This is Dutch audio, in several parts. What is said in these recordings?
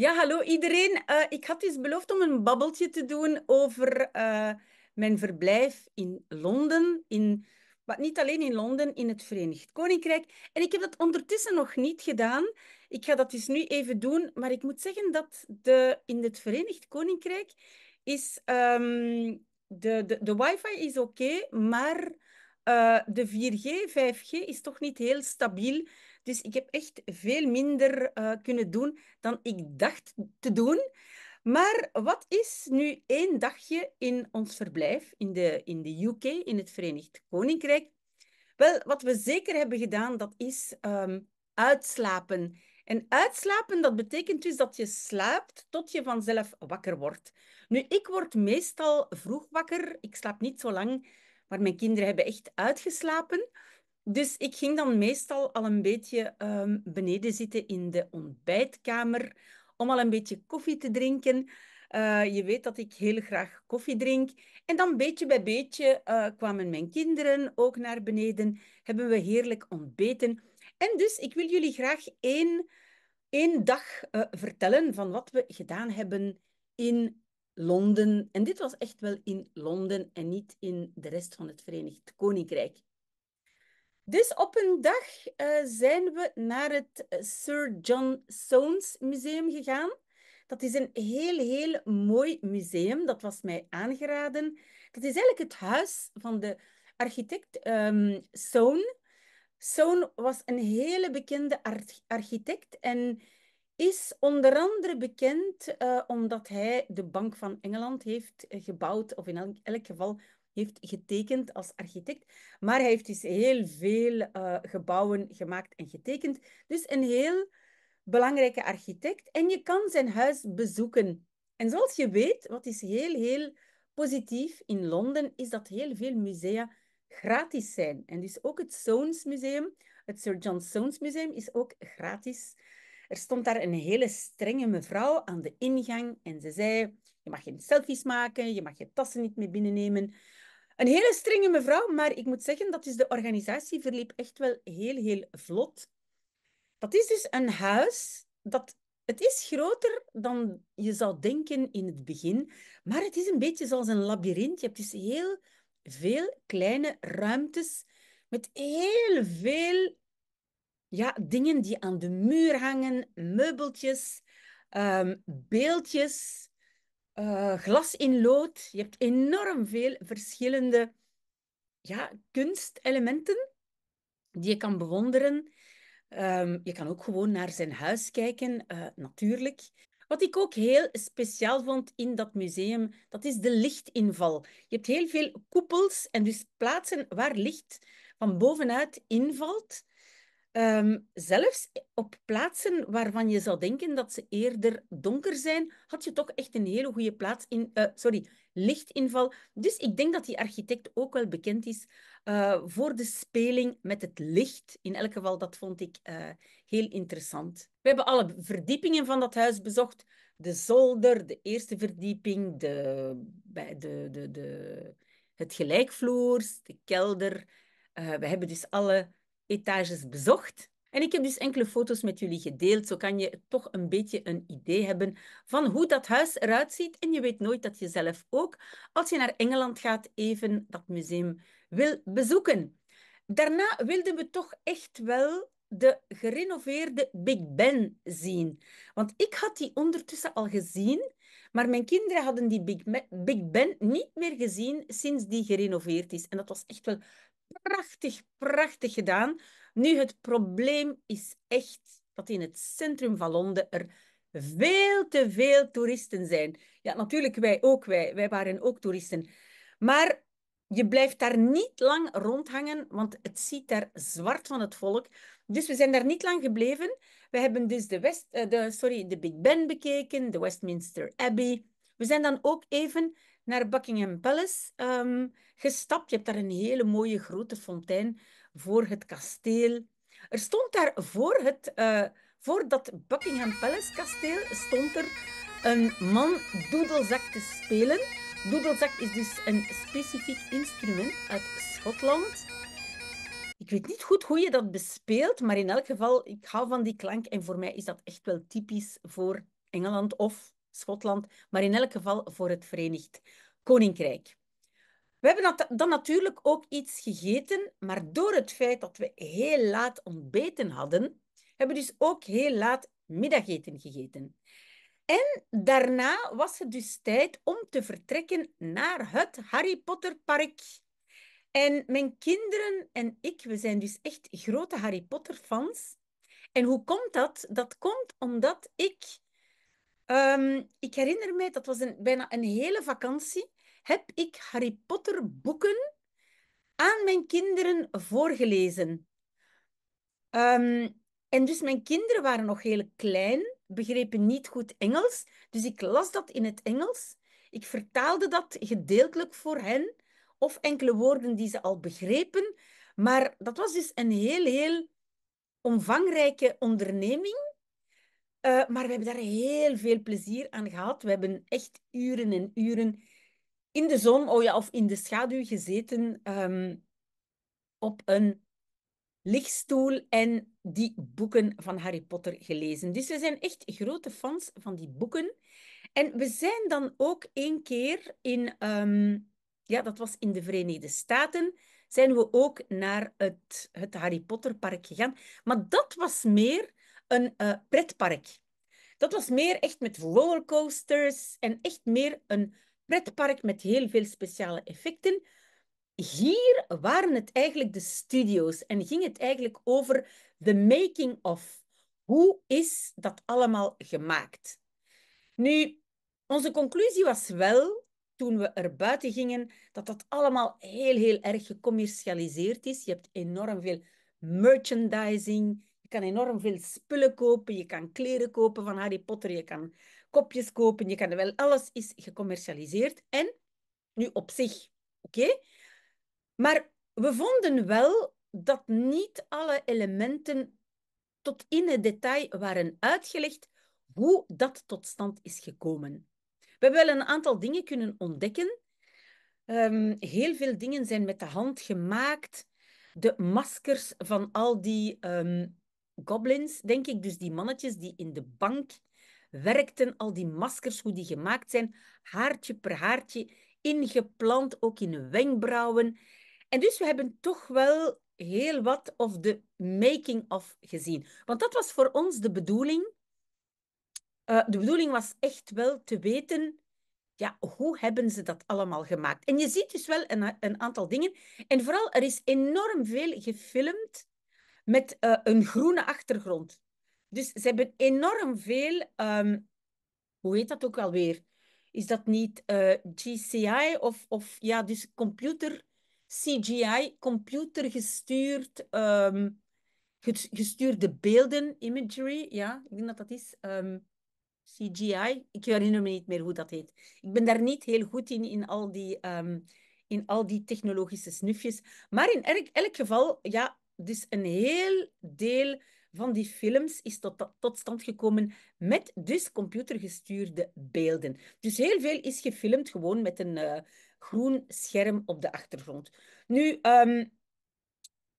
Ja, hallo iedereen. Eh, ik had dus beloofd om een babbeltje te doen over eh, mijn verblijf in Londen. In, maar niet alleen in Londen, in het Verenigd Koninkrijk. En ik heb dat ondertussen nog niet gedaan. Ik ga dat dus nu even doen. Maar ik moet zeggen dat de, in het Verenigd Koninkrijk is... Ehm, de, de, de wifi is oké, maar eh, de 4G, 5G is toch niet heel stabiel. Dus ik heb echt veel minder eh, kunnen doen dan ik dacht te doen. Maar wat is nu één dagje in ons verblijf in de, in de UK, in het Verenigd Koninkrijk? Wel, wat we zeker hebben gedaan, dat is ehm, uitslapen. En uitslapen, dat betekent dus dat je slaapt tot je vanzelf wakker wordt. Nu, ik word meestal vroeg wakker. Ik slaap niet zo lang, maar mijn kinderen hebben echt uitgeslapen. Dus ik ging dan meestal al een beetje ehm, beneden zitten in de ontbijtkamer om al een beetje koffie te drinken. Eh, je weet dat ik heel graag koffie drink. En dan beetje bij beetje eh, kwamen mijn kinderen ook naar beneden. Hebben we heerlijk ontbeten. En dus ik wil jullie graag één, één dag eh, vertellen van wat we gedaan hebben in Londen. En dit was echt wel in Londen en niet in de rest van het Verenigd Koninkrijk. Dus op een dag eh, zijn we naar het eh, Sir John Soane's Museum gegaan. Dat is een heel, heel mooi museum. Dat was mij aangeraden. Dat is eigenlijk het huis van de architect um, Soane. Soane was een hele bekende architect en is onder andere bekend eh, omdat hij de Bank van Engeland heeft gebouwd, of in elk, elk geval heeft getekend als architect. Maar hij heeft dus heel veel eh, gebouwen gemaakt en getekend. Dus een heel belangrijke architect. En je kan zijn huis bezoeken. En zoals je weet, wat is heel, heel positief in Londen, is dat heel veel musea gratis zijn. En dus ook het Soens Museum, het Sir John Soens Museum, is ook gratis. Er stond daar een hele strenge mevrouw aan de ingang en ze zei: Je mag geen selfies maken, je mag je tassen niet meer binnennemen, een hele strenge mevrouw, maar ik moet zeggen dat is de organisatie verliep echt wel heel, heel vlot. Dat is dus een huis dat het is groter dan je zou denken in het begin, maar het is een beetje zoals een labyrint. Je hebt dus heel veel kleine ruimtes met heel veel ja, dingen die aan de muur hangen, meubeltjes, ehm, beeldjes, eh, glas in lood. Je hebt enorm veel verschillende ja, kunstelementen die je kan bewonderen. Ehm, je kan ook gewoon naar zijn huis kijken, eh, natuurlijk. Wat ik ook heel speciaal vond in dat museum, dat is de lichtinval. Je hebt heel veel koepels en dus plaatsen waar licht van bovenuit invalt. Ehm, zelfs op plaatsen waarvan je zou denken dat ze eerder donker zijn, had je toch echt een hele goede plaats in, eh, sorry, lichtinval. Dus ik denk dat die architect ook wel bekend is eh, voor de speling met het licht. In elk geval, dat vond ik eh, heel interessant. We hebben alle verdiepingen van dat huis bezocht. De zolder, de eerste verdieping, de, bij de, de, de, het gelijkvloers, de kelder. we hebben dus alle etages bezocht. En ik heb dus enkele foto's met jullie gedeeld. Zo kan je toch een beetje een idee hebben van hoe dat huis eruit ziet. En je weet nooit dat je zelf ook, als je naar Engeland gaat, even dat museum wil bezoeken. Daarna wilden we toch echt wel de gerenoveerde Big Ben zien. Want ik had die ondertussen al gezien, maar mijn kinderen hadden die Big, Big Ben niet meer gezien sinds die gerenoveerd is. En dat was echt wel prachtig, prachtig gedaan. Nu, het probleem is echt dat in het centrum van Londen er veel te veel toeristen zijn. Ja, natuurlijk, wij ook, wij, wij waren ook toeristen. Maar je blijft daar niet lang rondhangen, want het ziet daar zwart van het volk. Dus we zijn daar niet lang gebleven. We hebben dus de, West, eh, de, sorry, de Big Ben bekeken, de Westminster Abbey. We zijn dan ook even naar Buckingham Palace ehm, gestapt. Je hebt daar een hele mooie grote fontein voor het kasteel. Er stond daar voor, het, eh, voor dat Buckingham Palace kasteel stond er een man doedelzak te spelen. Doedelzak is dus een specifiek instrument uit Schotland. Ik weet niet goed hoe je dat bespeelt, maar in elk geval, ik hou van die klank en voor mij is dat echt wel typisch voor Engeland of Schotland, maar in elk geval voor het Verenigd Koninkrijk. We hebben dan natuurlijk ook iets gegeten, maar door het feit dat we heel laat ontbeten hadden, hebben we dus ook heel laat middageten gegeten. En daarna was het dus tijd om te vertrekken naar het Harry Potter Park. En mijn kinderen en ik, we zijn dus echt grote Harry Potter fans. En hoe komt dat? Dat komt omdat ik Ehm, ik herinner mij, dat was een, bijna een hele vakantie, heb ik Harry Potter boeken aan mijn kinderen voorgelezen. Ehm, en dus mijn kinderen waren nog heel klein, begrepen niet goed Engels. Dus ik las dat in het Engels. Ik vertaalde dat gedeeltelijk voor hen, of enkele woorden die ze al begrepen. Maar dat was dus een heel, heel omvangrijke onderneming. Eh, maar we hebben daar heel veel plezier aan gehad. We hebben echt uren en uren in de zon oh ja, of in de schaduw gezeten ehm, op een lichtstoel en die boeken van Harry Potter gelezen. Dus we zijn echt grote fans van die boeken. En we zijn dan ook één keer in, ehm, ja, dat was in de Verenigde Staten, zijn we ook naar het, het Harry Potter Park gegaan. Maar dat was meer een eh, pretpark. Dat was meer echt met rollercoasters en echt meer een pretpark met heel veel speciale effecten. Hier waren het eigenlijk de studio's en ging het eigenlijk over de making of. Hoe is dat allemaal gemaakt? Nu, onze conclusie was wel, toen we er buiten gingen, dat dat allemaal heel, heel erg gecommercialiseerd is. Je hebt enorm veel merchandising, je kan enorm veel spullen kopen. Je kan kleren kopen van Harry Potter. Je kan kopjes kopen. Je kan wel. Alles is gecommercialiseerd. En nu op zich. Oké? Maar we vonden wel dat niet alle elementen tot in het detail waren uitgelegd hoe dat tot stand is gekomen. We hebben wel een aantal dingen kunnen ontdekken. Ehm, heel veel dingen zijn met de hand gemaakt. De maskers van al die ehm, goblins, denk ik. Dus die mannetjes die in de bank werkten. Al die maskers, hoe die gemaakt zijn. Haartje per haartje ingeplant, ook in wenkbrauwen. En dus we hebben toch wel heel wat of de making of gezien. Want dat was voor ons de bedoeling. Eh, de bedoeling was echt wel te weten, ja, hoe hebben ze dat allemaal gemaakt? En je ziet dus wel een, een aantal dingen. En vooral, er is enorm veel gefilmd met eh, een groene achtergrond. Dus ze hebben enorm veel, ehm, hoe heet dat ook alweer? Is dat niet uh, eh, GCI of, of ja, dus computer CGI, computergestuurd um, ehm, gestuurde beelden, imagery, ja, ik denk dat dat is. Ehm, CGI, ik herinner me niet meer hoe dat heet. Ik ben daar niet heel goed in, in al die, in al die technologische snufjes. Maar in elk, elk geval, ja, dus een heel deel van die films is tot, tot stand gekomen met dus computergestuurde beelden. Dus heel veel is gefilmd gewoon met een eh, groen scherm op de achtergrond. Nu, ehm,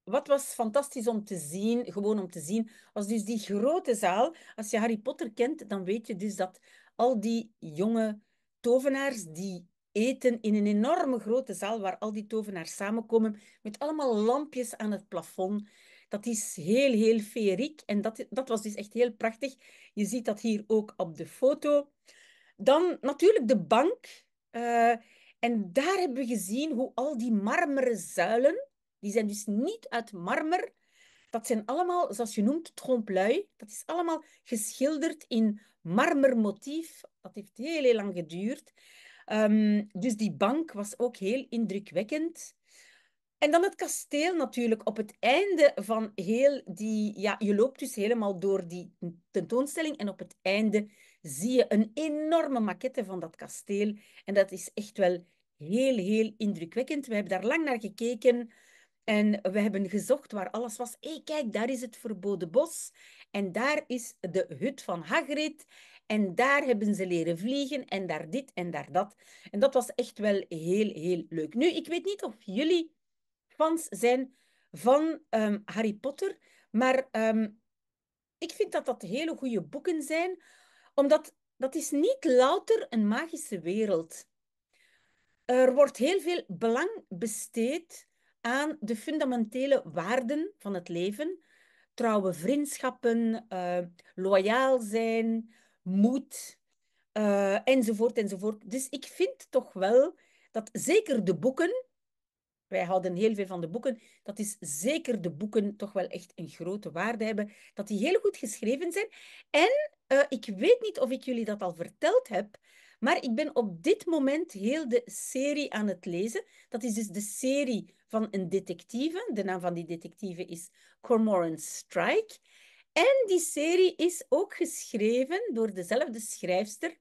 wat was fantastisch om te zien, gewoon om te zien, was dus die grote zaal. Als je Harry Potter kent, dan weet je dus dat al die jonge tovenaars die eten in een enorme grote zaal waar al die tovenaars samenkomen met allemaal lampjes aan het plafond. Dat is heel, heel feeriek en dat, dat was dus echt heel prachtig. Je ziet dat hier ook op de foto. Dan natuurlijk de bank. Eh, en daar hebben we gezien hoe al die marmeren zuilen, die zijn dus niet uit marmer, dat zijn allemaal, zoals je noemt, trompe-l'œil. Dat is allemaal geschilderd in marmermotief. Dat heeft heel, heel lang geduurd. Ehm, dus die bank was ook heel indrukwekkend. En dan het kasteel natuurlijk op het einde van heel die... Ja, je loopt dus helemaal door die tentoonstelling en op het einde zie je een enorme maquette van dat kasteel. En dat is echt wel heel, heel indrukwekkend. We hebben daar lang naar gekeken en we hebben gezocht waar alles was. hey, kijk, daar is het verboden bos en daar is de hut van Hagrid en daar hebben ze leren vliegen en daar dit en daar dat. En dat was echt wel heel, heel leuk. Nu, ik weet niet of jullie fans zijn van ehm, Harry Potter, maar ehm, ik vind dat dat hele goede boeken zijn, omdat dat is niet louter een magische wereld. Er wordt heel veel belang besteed aan de fundamentele waarden van het leven. Trouwe vriendschappen, eh, loyaal zijn, moed, eh, enzovoort, enzovoort. Dus ik vind toch wel dat zeker de boeken, wij houden heel veel van de boeken, dat is zeker de boeken toch wel echt een grote waarde hebben, dat die heel goed geschreven zijn. En eh, ik weet niet of ik jullie dat al verteld heb, maar ik ben op dit moment heel de serie aan het lezen. Dat is dus de serie van een detectieve. De naam van die detective is Cormoran Strike. En die serie is ook geschreven door dezelfde schrijfster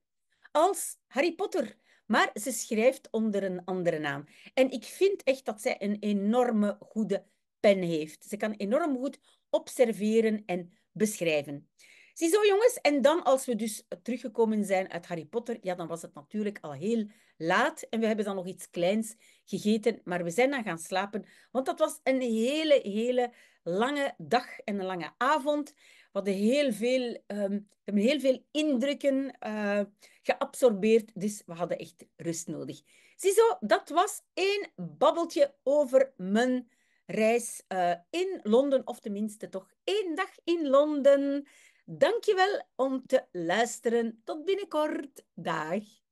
als Harry Potter. Maar ze schrijft onder een andere naam. En ik vind echt dat zij een enorme goede pen heeft. Ze kan enorm goed observeren en beschrijven. Ziezo jongens, en dan als we dus teruggekomen zijn uit Harry Potter, ja, dan was het natuurlijk al heel laat en we hebben dan nog iets kleins gegeten, maar we zijn dan gaan slapen, want dat was een hele, hele lange dag en een lange avond. We hadden heel veel, hebben ehm, heel veel indrukken eh, geabsorbeerd, dus we hadden echt rust nodig. Ziezo, dat was één babbeltje over mijn reis eh, in Londen, of tenminste toch één dag in Londen. Dankjewel om te luisteren. Tot binnenkort. Dag.